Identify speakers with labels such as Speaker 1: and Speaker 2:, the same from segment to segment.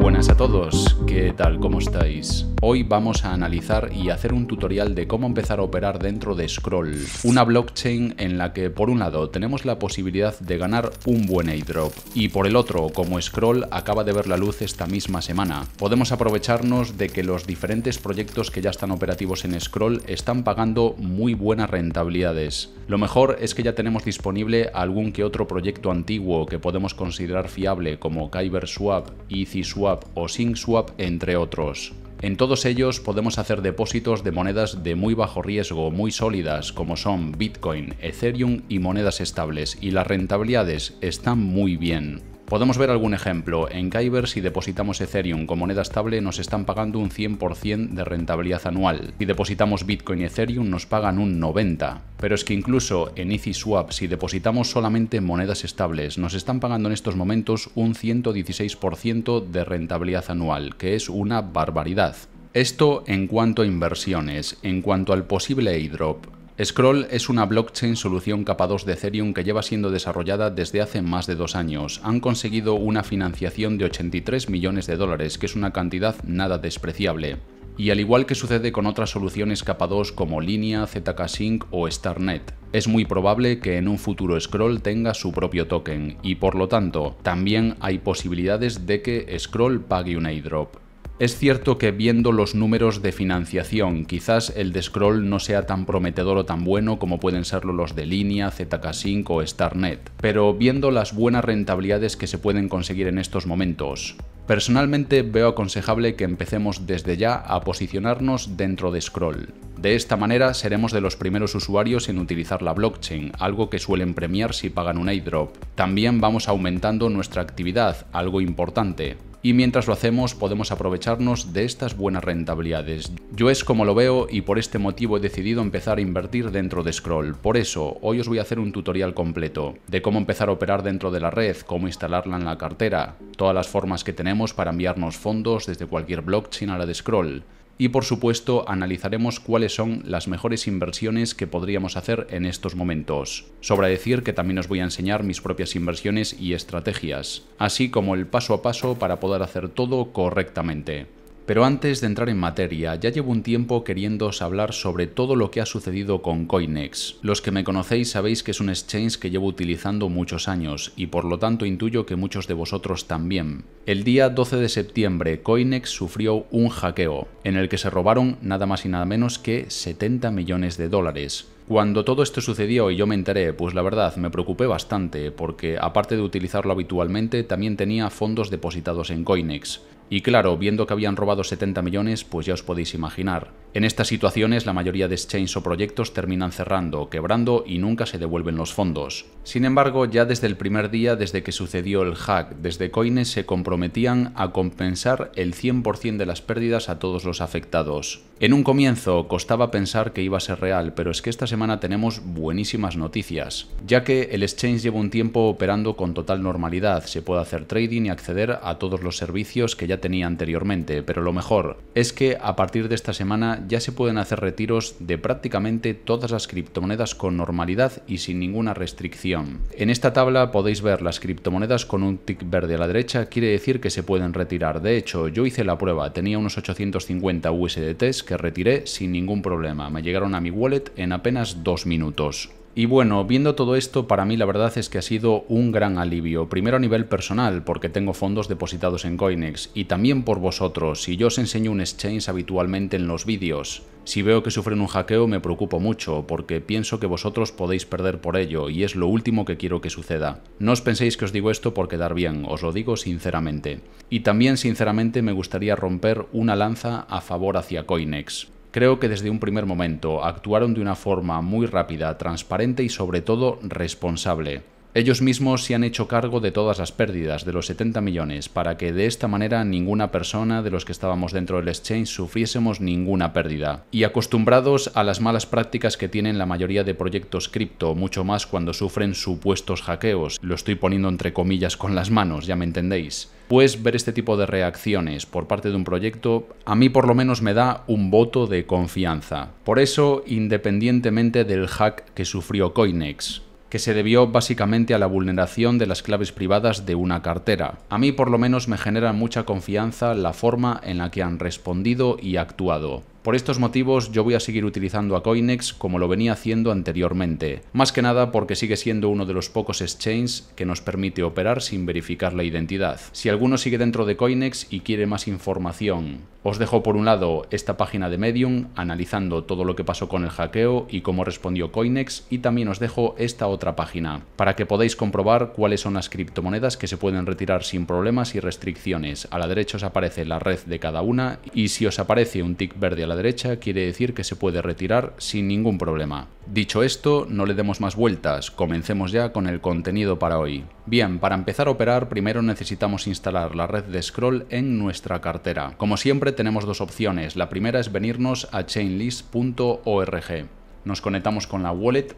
Speaker 1: buenas a todos, ¿qué tal? ¿Cómo estáis? Hoy vamos a analizar y hacer un tutorial de cómo empezar a operar dentro de Scroll, una blockchain en la que por un lado tenemos la posibilidad de ganar un buen airdrop y por el otro, como Scroll acaba de ver la luz esta misma semana, podemos aprovecharnos de que los diferentes proyectos que ya están operativos en Scroll están pagando muy buenas rentabilidades. Lo mejor es que ya tenemos disponible algún que otro proyecto antiguo que podemos considerar fiable como Kyber Swap, EasySwap, o swap entre otros. En todos ellos podemos hacer depósitos de monedas de muy bajo riesgo, muy sólidas, como son Bitcoin, Ethereum y monedas estables, y las rentabilidades están muy bien. Podemos ver algún ejemplo. En Kyber, si depositamos Ethereum con moneda estable, nos están pagando un 100% de rentabilidad anual. Si depositamos Bitcoin y Ethereum, nos pagan un 90%. Pero es que incluso en EasySwap, si depositamos solamente monedas estables, nos están pagando en estos momentos un 116% de rentabilidad anual, que es una barbaridad. Esto en cuanto a inversiones, en cuanto al posible airdrop. Scroll es una blockchain solución capa 2 de Ethereum que lleva siendo desarrollada desde hace más de dos años. Han conseguido una financiación de 83 millones de dólares, que es una cantidad nada despreciable. Y al igual que sucede con otras soluciones capa 2 como Linea, ZK Sync o Starnet, es muy probable que en un futuro Scroll tenga su propio token y por lo tanto también hay posibilidades de que Scroll pague un airdrop. Es cierto que viendo los números de financiación, quizás el de Scroll no sea tan prometedor o tan bueno como pueden serlo los de Línea, ZK5 o Starnet, pero viendo las buenas rentabilidades que se pueden conseguir en estos momentos, personalmente veo aconsejable que empecemos desde ya a posicionarnos dentro de Scroll. De esta manera seremos de los primeros usuarios en utilizar la blockchain, algo que suelen premiar si pagan un airdrop. También vamos aumentando nuestra actividad, algo importante y mientras lo hacemos podemos aprovecharnos de estas buenas rentabilidades. Yo es como lo veo y por este motivo he decidido empezar a invertir dentro de Scroll. Por eso, hoy os voy a hacer un tutorial completo de cómo empezar a operar dentro de la red, cómo instalarla en la cartera, todas las formas que tenemos para enviarnos fondos desde cualquier blockchain a la de Scroll y por supuesto analizaremos cuáles son las mejores inversiones que podríamos hacer en estos momentos. Sobra decir que también os voy a enseñar mis propias inversiones y estrategias, así como el paso a paso para poder hacer todo correctamente. Pero antes de entrar en materia, ya llevo un tiempo queriéndoos hablar sobre todo lo que ha sucedido con Coinex. Los que me conocéis sabéis que es un exchange que llevo utilizando muchos años y por lo tanto intuyo que muchos de vosotros también. El día 12 de septiembre, Coinex sufrió un hackeo en el que se robaron nada más y nada menos que 70 millones de dólares. Cuando todo esto sucedió y yo me enteré, pues la verdad me preocupé bastante porque aparte de utilizarlo habitualmente, también tenía fondos depositados en Coinex. Y claro, viendo que habían robado 70 millones, pues ya os podéis imaginar. En estas situaciones la mayoría de exchanges o proyectos terminan cerrando, quebrando y nunca se devuelven los fondos. Sin embargo, ya desde el primer día desde que sucedió el hack, desde Coines se comprometían a compensar el 100% de las pérdidas a todos los afectados. En un comienzo costaba pensar que iba a ser real, pero es que esta semana tenemos buenísimas noticias, ya que el exchange lleva un tiempo operando con total normalidad, se puede hacer trading y acceder a todos los servicios que ya tenía anteriormente, pero lo mejor es que a partir de esta semana ya se pueden hacer retiros de prácticamente todas las criptomonedas con normalidad y sin ninguna restricción. En esta tabla podéis ver las criptomonedas con un tick verde a la derecha, quiere decir que se pueden retirar. De hecho, yo hice la prueba, tenía unos 850 USDTs que retiré sin ningún problema, me llegaron a mi wallet en apenas dos minutos. Y bueno, viendo todo esto, para mí la verdad es que ha sido un gran alivio. Primero a nivel personal, porque tengo fondos depositados en Coinex, y también por vosotros, si yo os enseño un exchange habitualmente en los vídeos. Si veo que sufren un hackeo me preocupo mucho, porque pienso que vosotros podéis perder por ello, y es lo último que quiero que suceda. No os penséis que os digo esto por quedar bien, os lo digo sinceramente. Y también sinceramente me gustaría romper una lanza a favor hacia Coinex. Creo que desde un primer momento actuaron de una forma muy rápida, transparente y sobre todo responsable. Ellos mismos se han hecho cargo de todas las pérdidas de los 70 millones para que de esta manera ninguna persona de los que estábamos dentro del exchange sufriésemos ninguna pérdida. Y acostumbrados a las malas prácticas que tienen la mayoría de proyectos cripto, mucho más cuando sufren supuestos hackeos, lo estoy poniendo entre comillas con las manos, ya me entendéis. Pues ver este tipo de reacciones por parte de un proyecto a mí por lo menos me da un voto de confianza. Por eso, independientemente del hack que sufrió Coinex, que se debió básicamente a la vulneración de las claves privadas de una cartera. A mí por lo menos me genera mucha confianza la forma en la que han respondido y actuado. Por estos motivos yo voy a seguir utilizando a Coinex como lo venía haciendo anteriormente, más que nada porque sigue siendo uno de los pocos exchanges que nos permite operar sin verificar la identidad. Si alguno sigue dentro de Coinex y quiere más información, os dejo por un lado esta página de Medium analizando todo lo que pasó con el hackeo y cómo respondió Coinex y también os dejo esta otra página para que podáis comprobar cuáles son las criptomonedas que se pueden retirar sin problemas y restricciones. A la derecha os aparece la red de cada una y si os aparece un tick verde a la derecha quiere decir que se puede retirar sin ningún problema. Dicho esto, no le demos más vueltas, comencemos ya con el contenido para hoy. Bien, para empezar a operar primero necesitamos instalar la red de scroll en nuestra cartera. Como siempre tenemos dos opciones, la primera es venirnos a chainlist.org. Nos conectamos con la wallet,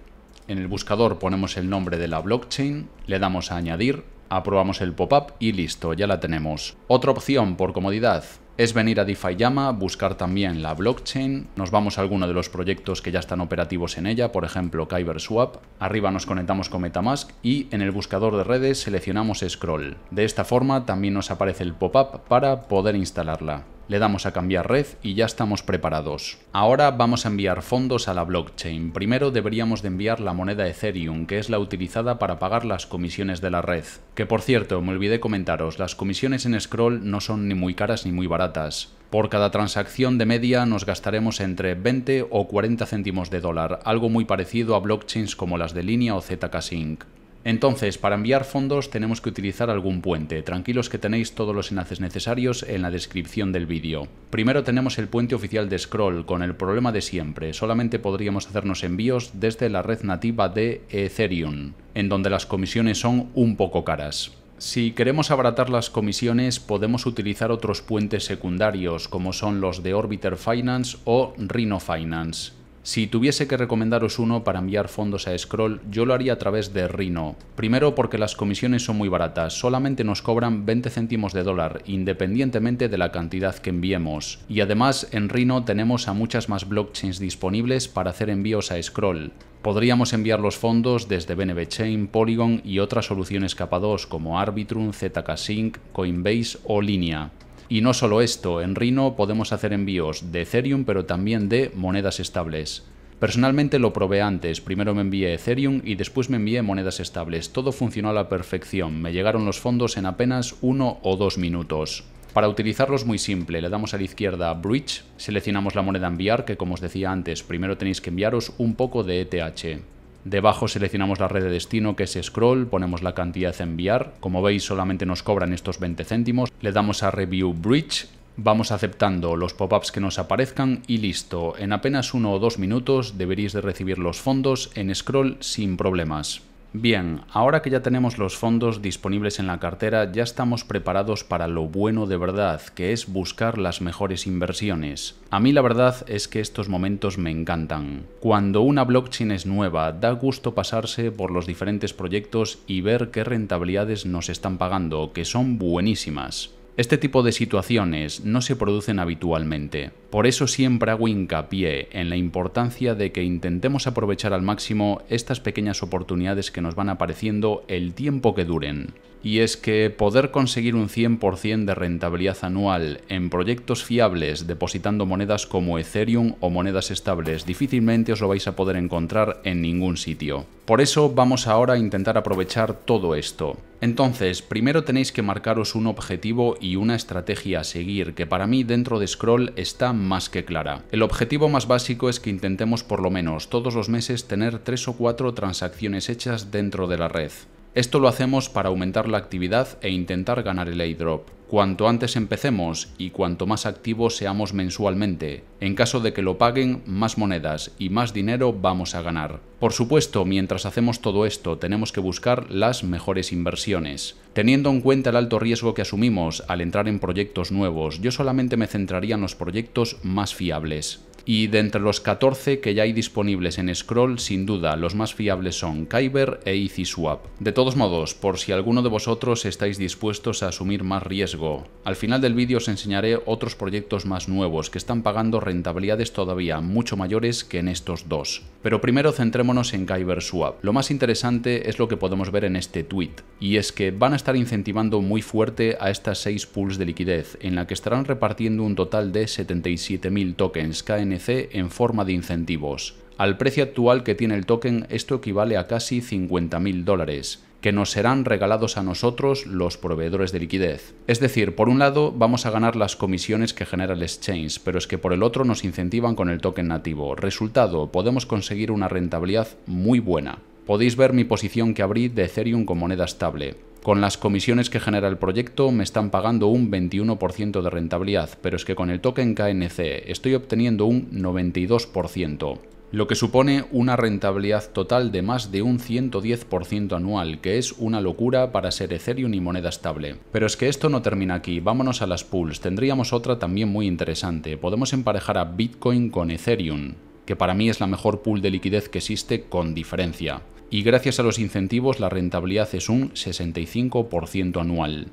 Speaker 1: en el buscador ponemos el nombre de la blockchain, le damos a añadir, aprobamos el pop-up y listo, ya la tenemos. Otra opción por comodidad, es venir a DeFi Llama, buscar también la blockchain, nos vamos a alguno de los proyectos que ya están operativos en ella, por ejemplo KyberSwap, arriba nos conectamos con Metamask y en el buscador de redes seleccionamos Scroll. De esta forma también nos aparece el pop-up para poder instalarla. Le damos a cambiar red y ya estamos preparados. Ahora vamos a enviar fondos a la blockchain. Primero deberíamos de enviar la moneda Ethereum, que es la utilizada para pagar las comisiones de la red. Que por cierto, me olvidé comentaros, las comisiones en Scroll no son ni muy caras ni muy baratas. Por cada transacción de media nos gastaremos entre 20 o 40 céntimos de dólar, algo muy parecido a blockchains como las de línea o ZKSync. Entonces, para enviar fondos tenemos que utilizar algún puente. Tranquilos que tenéis todos los enlaces necesarios en la descripción del vídeo. Primero tenemos el puente oficial de Scroll, con el problema de siempre. Solamente podríamos hacernos envíos desde la red nativa de Ethereum, en donde las comisiones son un poco caras. Si queremos abaratar las comisiones, podemos utilizar otros puentes secundarios, como son los de Orbiter Finance o Rhino Finance. Si tuviese que recomendaros uno para enviar fondos a Scroll, yo lo haría a través de Rhino. Primero porque las comisiones son muy baratas, solamente nos cobran 20 céntimos de dólar, independientemente de la cantidad que enviemos. Y además en Rhino tenemos a muchas más blockchains disponibles para hacer envíos a Scroll. Podríamos enviar los fondos desde BNB Chain, Polygon y otras soluciones capa 2 como Arbitrum, ZK Sync, Coinbase o Linea. Y no solo esto, en Rhino podemos hacer envíos de Ethereum pero también de monedas estables. Personalmente lo probé antes, primero me envié Ethereum y después me envié monedas estables. Todo funcionó a la perfección, me llegaron los fondos en apenas uno o dos minutos. Para utilizarlos, muy simple, le damos a la izquierda Bridge, seleccionamos la moneda enviar, que como os decía antes, primero tenéis que enviaros un poco de ETH. Debajo seleccionamos la red de destino que es Scroll, ponemos la cantidad a enviar. Como veis solamente nos cobran estos 20 céntimos. Le damos a Review Bridge, vamos aceptando los pop-ups que nos aparezcan y listo. En apenas uno o dos minutos deberéis de recibir los fondos en Scroll sin problemas. Bien, ahora que ya tenemos los fondos disponibles en la cartera, ya estamos preparados para lo bueno de verdad, que es buscar las mejores inversiones. A mí la verdad es que estos momentos me encantan. Cuando una blockchain es nueva, da gusto pasarse por los diferentes proyectos y ver qué rentabilidades nos están pagando, que son buenísimas. Este tipo de situaciones no se producen habitualmente, por eso siempre hago hincapié en la importancia de que intentemos aprovechar al máximo estas pequeñas oportunidades que nos van apareciendo el tiempo que duren. Y es que poder conseguir un 100% de rentabilidad anual en proyectos fiables depositando monedas como Ethereum o monedas estables difícilmente os lo vais a poder encontrar en ningún sitio. Por eso vamos ahora a intentar aprovechar todo esto. Entonces, primero tenéis que marcaros un objetivo y una estrategia a seguir que para mí dentro de Scroll está más que clara. El objetivo más básico es que intentemos por lo menos todos los meses tener tres o cuatro transacciones hechas dentro de la red. Esto lo hacemos para aumentar la actividad e intentar ganar el airdrop. Cuanto antes empecemos y cuanto más activos seamos mensualmente, en caso de que lo paguen, más monedas y más dinero vamos a ganar. Por supuesto, mientras hacemos todo esto, tenemos que buscar las mejores inversiones. Teniendo en cuenta el alto riesgo que asumimos al entrar en proyectos nuevos, yo solamente me centraría en los proyectos más fiables. Y de entre los 14 que ya hay disponibles en Scroll, sin duda los más fiables son Kyber e EasySwap. De todos modos, por si alguno de vosotros estáis dispuestos a asumir más riesgo, al final del vídeo os enseñaré otros proyectos más nuevos que están pagando rentabilidades todavía mucho mayores que en estos dos. Pero primero centrémonos en Kyber Swap. Lo más interesante es lo que podemos ver en este tweet, y es que van a estar incentivando muy fuerte a estas 6 pools de liquidez, en la que estarán repartiendo un total de 77.000 tokens KN en forma de incentivos. Al precio actual que tiene el token esto equivale a casi 50.000 dólares, que nos serán regalados a nosotros los proveedores de liquidez. Es decir, por un lado vamos a ganar las comisiones que genera el exchange, pero es que por el otro nos incentivan con el token nativo. Resultado, podemos conseguir una rentabilidad muy buena. Podéis ver mi posición que abrí de Ethereum con moneda estable. Con las comisiones que genera el proyecto me están pagando un 21% de rentabilidad, pero es que con el token KNC estoy obteniendo un 92% lo que supone una rentabilidad total de más de un 110% anual, que es una locura para ser Ethereum y moneda estable. Pero es que esto no termina aquí, vámonos a las pools, tendríamos otra también muy interesante, podemos emparejar a Bitcoin con Ethereum, que para mí es la mejor pool de liquidez que existe con diferencia y gracias a los incentivos la rentabilidad es un 65% anual.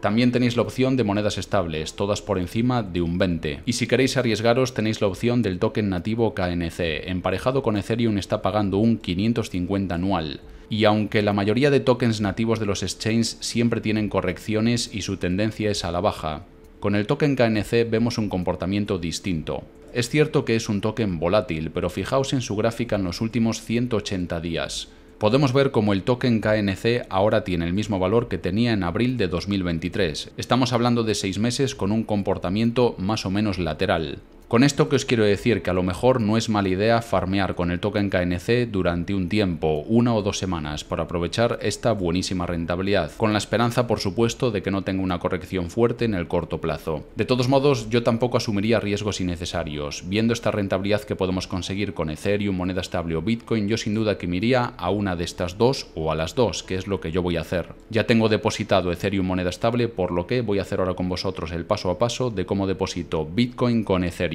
Speaker 1: También tenéis la opción de monedas estables, todas por encima de un 20. Y si queréis arriesgaros tenéis la opción del token nativo KNC, emparejado con Ethereum está pagando un 550 anual. Y aunque la mayoría de tokens nativos de los exchanges siempre tienen correcciones y su tendencia es a la baja, con el token KNC vemos un comportamiento distinto. Es cierto que es un token volátil, pero fijaos en su gráfica en los últimos 180 días. Podemos ver cómo el token KNC ahora tiene el mismo valor que tenía en abril de 2023. Estamos hablando de 6 meses con un comportamiento más o menos lateral. Con esto que os quiero decir que a lo mejor no es mala idea farmear con el token KNC durante un tiempo, una o dos semanas, para aprovechar esta buenísima rentabilidad, con la esperanza por supuesto de que no tenga una corrección fuerte en el corto plazo. De todos modos, yo tampoco asumiría riesgos innecesarios. Viendo esta rentabilidad que podemos conseguir con Ethereum, moneda estable o Bitcoin, yo sin duda que me iría a una de estas dos o a las dos, que es lo que yo voy a hacer. Ya tengo depositado Ethereum moneda estable, por lo que voy a hacer ahora con vosotros el paso a paso de cómo deposito Bitcoin con Ethereum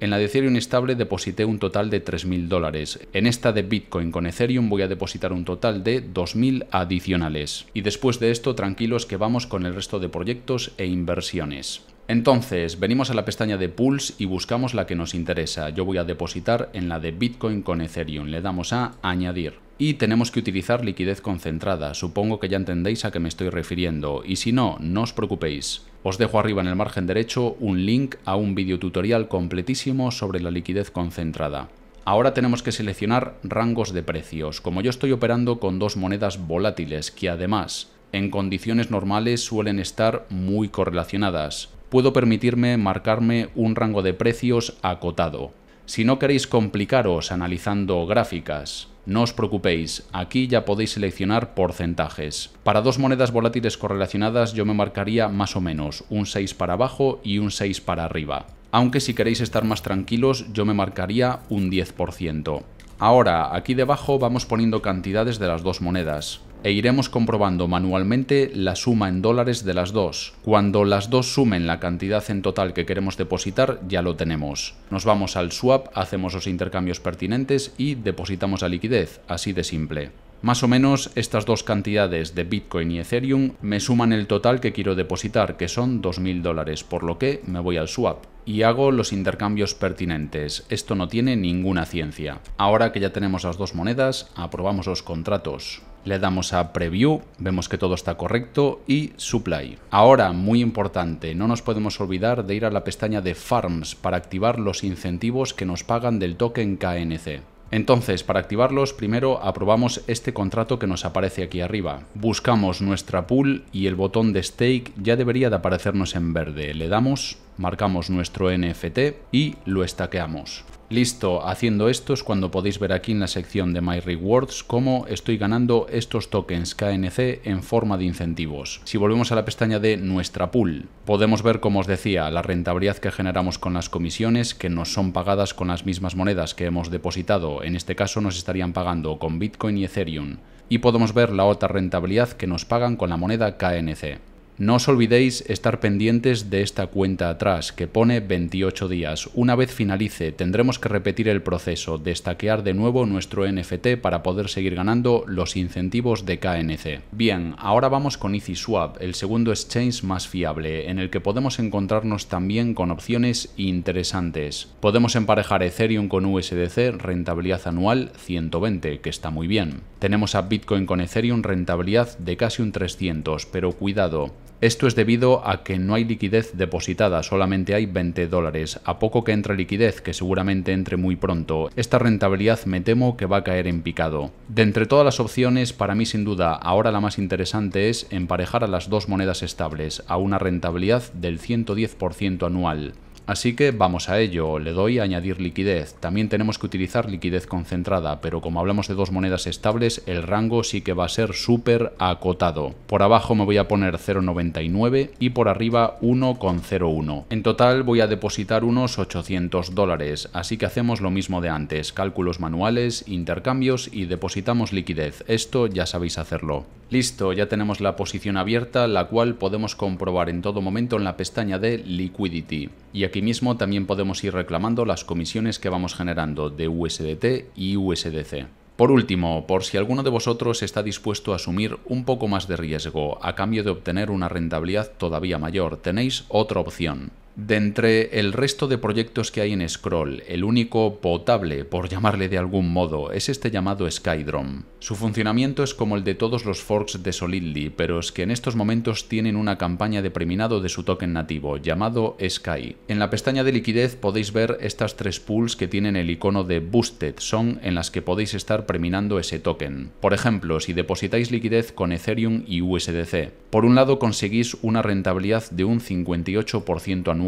Speaker 1: en la de Ethereum estable deposité un total de 3.000 dólares. En esta de Bitcoin con Ethereum voy a depositar un total de 2.000 adicionales. Y después de esto, tranquilos que vamos con el resto de proyectos e inversiones. Entonces, venimos a la pestaña de Pools y buscamos la que nos interesa. Yo voy a depositar en la de Bitcoin con Ethereum. Le damos a Añadir. Y tenemos que utilizar liquidez concentrada. Supongo que ya entendéis a qué me estoy refiriendo. Y si no, no os preocupéis. Os dejo arriba en el margen derecho un link a un video tutorial completísimo sobre la liquidez concentrada. Ahora tenemos que seleccionar rangos de precios. Como yo estoy operando con dos monedas volátiles que además en condiciones normales suelen estar muy correlacionadas puedo permitirme marcarme un rango de precios acotado. Si no queréis complicaros analizando gráficas, no os preocupéis, aquí ya podéis seleccionar porcentajes. Para dos monedas volátiles correlacionadas yo me marcaría más o menos un 6 para abajo y un 6 para arriba. Aunque si queréis estar más tranquilos yo me marcaría un 10%. Ahora, aquí debajo vamos poniendo cantidades de las dos monedas e iremos comprobando manualmente la suma en dólares de las dos. Cuando las dos sumen la cantidad en total que queremos depositar, ya lo tenemos. Nos vamos al swap, hacemos los intercambios pertinentes y depositamos la liquidez, así de simple. Más o menos estas dos cantidades de Bitcoin y Ethereum me suman el total que quiero depositar, que son 2.000 dólares, por lo que me voy al swap y hago los intercambios pertinentes. Esto no tiene ninguna ciencia. Ahora que ya tenemos las dos monedas, aprobamos los contratos le damos a Preview, vemos que todo está correcto y Supply. Ahora, muy importante, no nos podemos olvidar de ir a la pestaña de Farms para activar los incentivos que nos pagan del token KNC. Entonces, para activarlos, primero aprobamos este contrato que nos aparece aquí arriba. Buscamos nuestra pool y el botón de stake ya debería de aparecernos en verde. Le damos marcamos nuestro NFT y lo estaqueamos. Listo, haciendo esto es cuando podéis ver aquí en la sección de My Rewards cómo estoy ganando estos tokens KNC en forma de incentivos. Si volvemos a la pestaña de Nuestra Pool, podemos ver, como os decía, la rentabilidad que generamos con las comisiones que nos son pagadas con las mismas monedas que hemos depositado. En este caso nos estarían pagando con Bitcoin y Ethereum. Y podemos ver la otra rentabilidad que nos pagan con la moneda KNC. No os olvidéis estar pendientes de esta cuenta atrás, que pone 28 días. Una vez finalice, tendremos que repetir el proceso, destaquear de nuevo nuestro NFT para poder seguir ganando los incentivos de KNC. Bien, ahora vamos con EasySwap, el segundo exchange más fiable, en el que podemos encontrarnos también con opciones interesantes. Podemos emparejar Ethereum con USDC, rentabilidad anual 120, que está muy bien. Tenemos a Bitcoin con Ethereum, rentabilidad de casi un 300, pero cuidado, esto es debido a que no hay liquidez depositada, solamente hay 20 dólares. A poco que entre liquidez, que seguramente entre muy pronto, esta rentabilidad me temo que va a caer en picado. De entre todas las opciones, para mí sin duda, ahora la más interesante es emparejar a las dos monedas estables, a una rentabilidad del 110% anual. Así que vamos a ello, le doy a añadir liquidez. También tenemos que utilizar liquidez concentrada, pero como hablamos de dos monedas estables, el rango sí que va a ser súper acotado. Por abajo me voy a poner 0,99 y por arriba 1,01. En total voy a depositar unos 800 dólares, así que hacemos lo mismo de antes, cálculos manuales, intercambios y depositamos liquidez. Esto ya sabéis hacerlo. Listo, ya tenemos la posición abierta, la cual podemos comprobar en todo momento en la pestaña de Liquidity. Y aquí mismo también podemos ir reclamando las comisiones que vamos generando de USDT y USDC. Por último, por si alguno de vosotros está dispuesto a asumir un poco más de riesgo a cambio de obtener una rentabilidad todavía mayor, tenéis otra opción. De entre el resto de proyectos que hay en Scroll, el único potable, por llamarle de algún modo, es este llamado Skydrom. Su funcionamiento es como el de todos los forks de Solidly, pero es que en estos momentos tienen una campaña de preminado de su token nativo, llamado Sky. En la pestaña de liquidez podéis ver estas tres pools que tienen el icono de Boosted, son en las que podéis estar preminando ese token. Por ejemplo, si depositáis liquidez con Ethereum y USDC, por un lado conseguís una rentabilidad de un 58% anual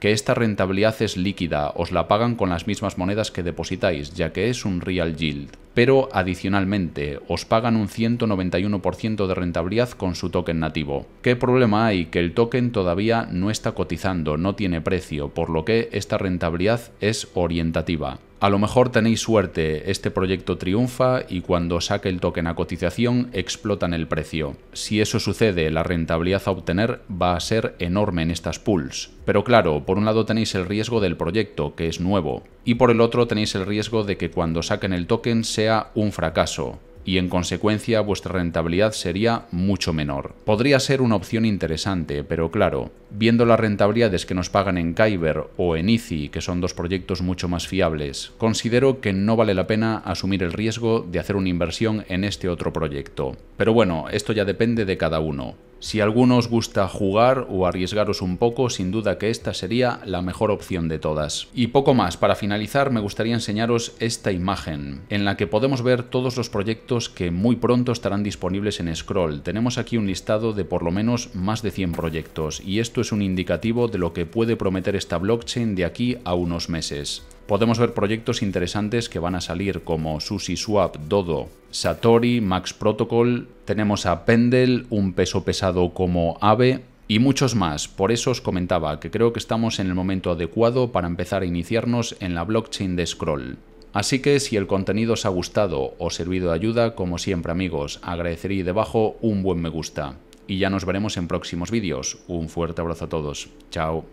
Speaker 1: que esta rentabilidad es líquida, os la pagan con las mismas monedas que depositáis, ya que es un real yield. Pero adicionalmente, os pagan un 191% de rentabilidad con su token nativo. ¿Qué problema hay? Que el token todavía no está cotizando, no tiene precio, por lo que esta rentabilidad es orientativa. A lo mejor tenéis suerte, este proyecto triunfa y cuando saque el token a cotización explotan el precio. Si eso sucede, la rentabilidad a obtener va a ser enorme en estas pools. Pero claro, por un lado tenéis el riesgo del proyecto, que es nuevo, y por el otro tenéis el riesgo de que cuando saquen el token sea un fracaso y en consecuencia vuestra rentabilidad sería mucho menor. Podría ser una opción interesante, pero claro, viendo las rentabilidades que nos pagan en Kyber o en Easy, que son dos proyectos mucho más fiables, considero que no vale la pena asumir el riesgo de hacer una inversión en este otro proyecto. Pero bueno, esto ya depende de cada uno. Si alguno os gusta jugar o arriesgaros un poco, sin duda que esta sería la mejor opción de todas. Y poco más, para finalizar me gustaría enseñaros esta imagen, en la que podemos ver todos los proyectos que muy pronto estarán disponibles en Scroll. Tenemos aquí un listado de por lo menos más de 100 proyectos, y esto es un indicativo de lo que puede prometer esta blockchain de aquí a unos meses podemos ver proyectos interesantes que van a salir como SushiSwap, Dodo, Satori, Max Protocol, tenemos a Pendel, un peso pesado como Ave y muchos más. Por eso os comentaba que creo que estamos en el momento adecuado para empezar a iniciarnos en la blockchain de Scroll. Así que si el contenido os ha gustado o servido de ayuda, como siempre amigos, agradeceré debajo un buen me gusta. Y ya nos veremos en próximos vídeos. Un fuerte abrazo a todos. Chao.